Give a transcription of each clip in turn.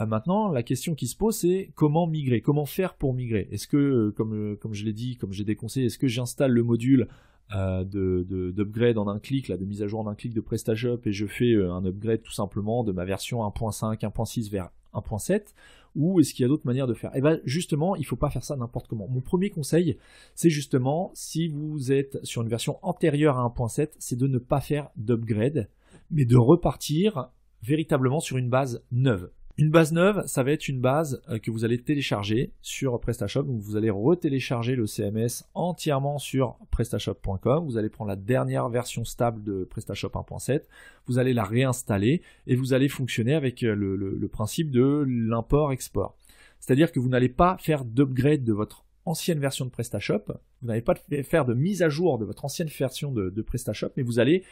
Euh, maintenant, la question qui se pose, c'est comment migrer Comment faire pour migrer Est-ce que, euh, euh, comme, je l'ai dit, comme j'ai conseils, est-ce que j'installe le module d'upgrade en un clic, là, de mise à jour en un clic de PrestaShop et je fais un upgrade tout simplement de ma version 1.5, 1.6 vers 1.7 ou est-ce qu'il y a d'autres manières de faire Et eh bien justement, il ne faut pas faire ça n'importe comment. Mon premier conseil, c'est justement, si vous êtes sur une version antérieure à 1.7, c'est de ne pas faire d'upgrade, mais de repartir véritablement sur une base neuve. Une base neuve, ça va être une base euh, que vous allez télécharger sur PrestaShop. Donc vous allez retélécharger le CMS entièrement sur prestashop.com. Vous allez prendre la dernière version stable de PrestaShop 1.7. Vous allez la réinstaller et vous allez fonctionner avec euh, le, principe de l'import-export. C'est-à-dire que vous n'allez pas faire d'upgrade de votre ancienne version de PrestaShop. Vous n'allez pas faire de mise à jour de votre ancienne version de PrestaShop, mais vous allez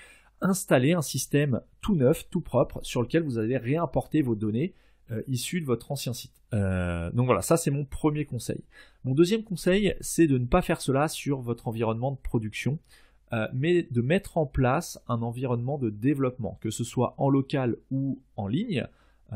installer un système tout neuf, tout propre, sur lequel vous allez réimporter vos données euh, issu de votre ancien site. Euh, donc voilà, ça c'est mon premier conseil. Mon deuxième conseil, c'est de ne pas faire cela sur votre environnement de production, euh, mais de mettre en place un environnement de développement, que ce soit en local ou en ligne,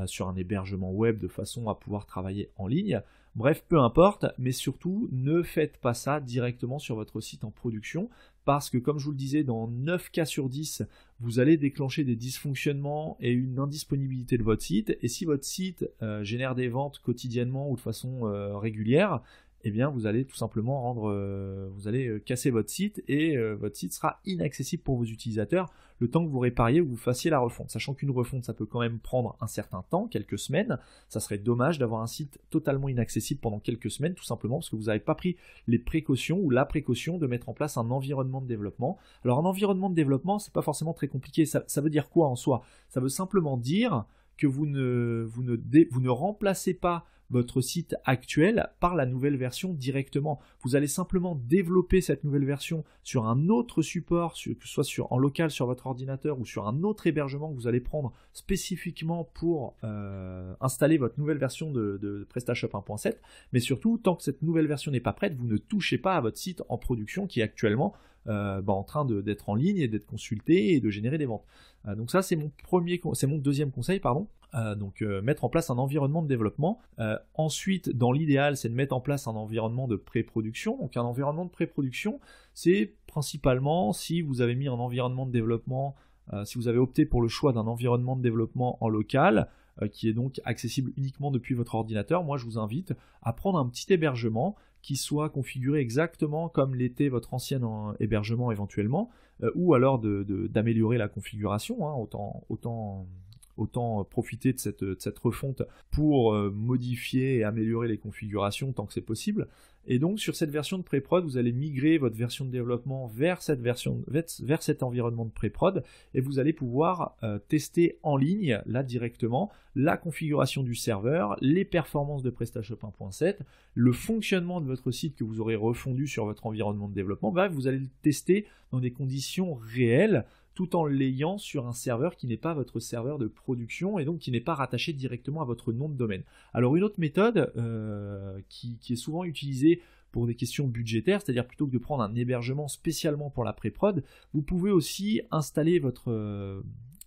sur un hébergement web de façon à pouvoir travailler en ligne. Bref, peu importe, mais surtout ne faites pas ça directement sur votre site en production parce que comme je vous le disais, dans 9 cas sur 10, vous allez déclencher des dysfonctionnements et une indisponibilité de votre site. Et si votre site euh, génère des ventes quotidiennement ou de façon euh, régulière, eh bien vous allez tout simplement rendre, euh, vous allez euh, casser votre site et euh, votre site sera inaccessible pour vos utilisateurs le temps que vous répariez ou que vous fassiez la refonte. Sachant qu'une refonte, ça peut quand même prendre un certain temps, quelques semaines. Ça serait dommage d'avoir un site totalement inaccessible pendant quelques semaines, tout simplement parce que vous n'avez pas pris les précautions ou la précaution de mettre en place un environnement de développement. Alors un environnement de développement, c'est pas forcément très compliqué. Ça, ça veut dire quoi en soi Ça veut simplement dire que vous ne, vous ne, vous ne remplacez pas votre site actuel par la nouvelle version directement. Vous allez simplement développer cette nouvelle version sur un autre support, que ce soit sur, en local sur votre ordinateur ou sur un autre hébergement que vous allez prendre spécifiquement pour euh, installer votre nouvelle version de, PrestaShop 1.7. Mais surtout, tant que cette nouvelle version n'est pas prête, vous ne touchez pas à votre site en production qui est actuellement euh, bah, en train d'être en ligne et d'être consulté et de générer des ventes. Euh, donc ça, c'est mon premier, c'est mon deuxième conseil, pardon. Euh, donc mettre en place un environnement de développement. ensuite, dans l'idéal, c'est de mettre en place un environnement de pré-production. Donc un environnement de pré-production, c'est principalement si vous avez mis un environnement de développement, si vous avez opté pour le choix d'un environnement de développement en local, qui est donc accessible uniquement depuis votre ordinateur, moi je vous invite à prendre un petit hébergement qui soit configuré exactement comme l'était votre ancien euh, hébergement éventuellement, euh, ou alors d'améliorer la configuration, hein, autant, autant autant euh, profiter de cette, refonte pour euh, modifier et améliorer les configurations tant que c'est possible. Et donc sur cette version de pré-prod, vous allez migrer votre version de développement vers, vers cet environnement de pré-prod et vous allez pouvoir euh, tester en ligne, là directement, la configuration du serveur, les performances de PrestaShop 1.7, le fonctionnement de votre site que vous aurez refondu sur votre environnement de développement. vous allez le tester dans des conditions réelles tout en l'ayant sur un serveur qui n'est pas votre serveur de production et donc qui n'est pas rattaché directement à votre nom de domaine. Alors une autre méthode euh, qui, est souvent utilisée pour des questions budgétaires, c'est-à-dire plutôt que de prendre un hébergement spécialement pour la pré-prod, vous pouvez aussi installer votre, euh,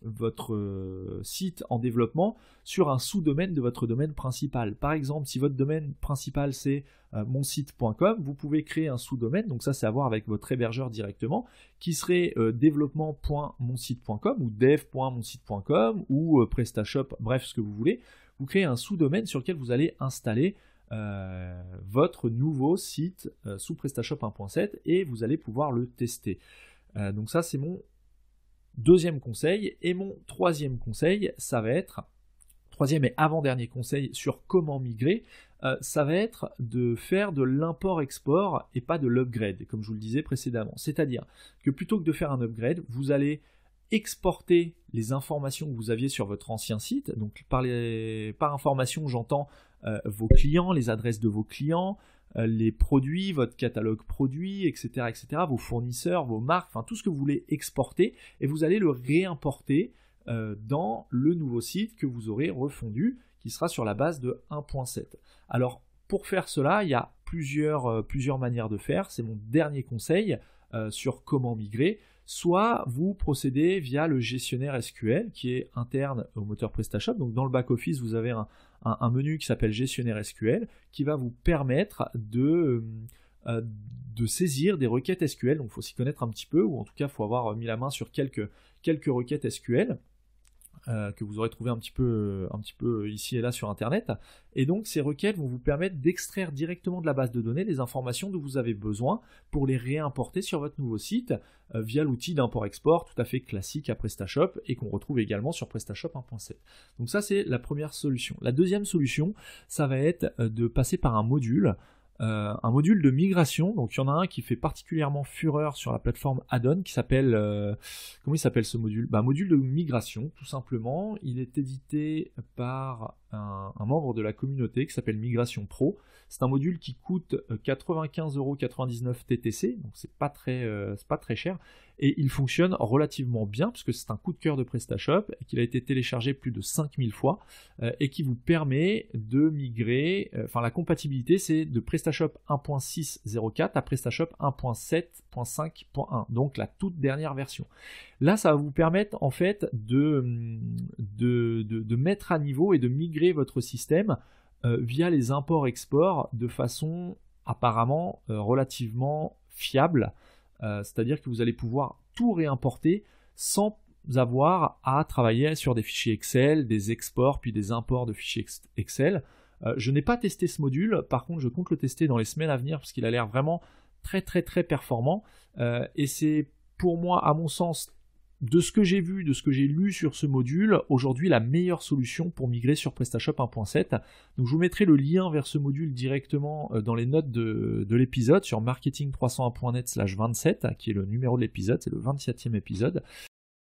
votre euh, site en développement sur un sous-domaine de votre domaine principal. Par exemple, si votre domaine principal c'est mon euh, monsite.com, vous pouvez créer un sous-domaine, donc ça c'est à voir avec votre hébergeur directement, qui serait euh, développement.monsite.com ou dev.monsite.com ou PrestaShop, bref ce que vous voulez. Vous créez un sous-domaine sur lequel vous allez installer votre nouveau site sous PrestaShop 1.7 et vous allez pouvoir le tester. donc ça c'est mon Deuxième conseil, et mon troisième conseil, ça va être, troisième et avant-dernier conseil sur comment migrer, euh, ça va être de faire de l'import-export et pas de l'upgrade, comme je vous le disais précédemment. C'est-à-dire que plutôt que de faire un upgrade, vous allez exporter les informations que vous aviez sur votre ancien site. Donc par, information, j'entends euh, vos clients, les adresses de vos clients, euh, les produits, votre catalogue produits, etc., etc., vos fournisseurs, vos marques, enfin tout ce que vous voulez exporter, et vous allez le réimporter euh, dans le nouveau site que vous aurez refondu, qui sera sur la base de 1.7. Alors pour faire cela, il y a plusieurs, euh, plusieurs manières de faire, c'est mon dernier conseil sur comment migrer soit vous procédez via le gestionnaire SQL qui est interne au moteur PrestaShop. Donc dans le back-office, vous avez un, menu qui s'appelle gestionnaire SQL qui va vous permettre de, euh, euh, saisir des requêtes SQL. Donc il faut s'y connaître un petit peu, ou en tout cas il faut avoir mis la main sur quelques requêtes SQL. Euh, que vous aurez trouvé un petit, peu, euh, un petit peu euh, ici et là sur Internet. Et donc ces requêtes vont vous permettre d'extraire directement de la base de données les informations dont vous avez besoin pour les réimporter sur votre nouveau site via l'outil d'import-export tout à fait classique à PrestaShop et qu'on retrouve également sur PrestaShop 1.7. Donc ça c'est la première solution. La deuxième solution, ça va être de passer par un module euh, un module de migration. Donc il y en a un qui fait particulièrement fureur sur la plateforme Addon qui s'appelle euh, comment il s'appelle ce module Bah module de migration tout simplement. Il est édité par un, membre de la communauté qui s'appelle Migration Pro. C'est un module qui coûte 95,99€ euh, TTC, donc c'est pas très euh, pas très cher et il fonctionne relativement bien puisque c'est un coup de cœur de PrestaShop et qu'il a été téléchargé plus de 5000 fois euh, et qui vous permet de migrer enfin la compatibilité c'est de PrestaShop 1.604 à PrestaShop 1.7 5.1 donc la toute dernière version. Là, ça va vous permettre en fait de, de, de, mettre à niveau et de migrer votre système euh, via les imports-exports de façon apparemment euh, relativement fiable. Euh, c'est-à-dire que vous allez pouvoir tout réimporter sans avoir à travailler sur des fichiers Excel, des exports, puis des imports de fichiers Excel. je n'ai pas testé ce module, par contre je compte le tester dans les semaines à venir parce qu'il a l'air vraiment très très très performant. Euh, et c'est pour moi, à mon sens, de ce que j'ai vu, de ce que j'ai lu sur ce module, aujourd'hui la meilleure solution pour migrer sur PrestaShop 1.7. Donc je vous mettrai le lien vers ce module directement euh, dans les notes de, de l'épisode sur marketing301.net slash 27, qui est le numéro de l'épisode, c'est le 27e épisode.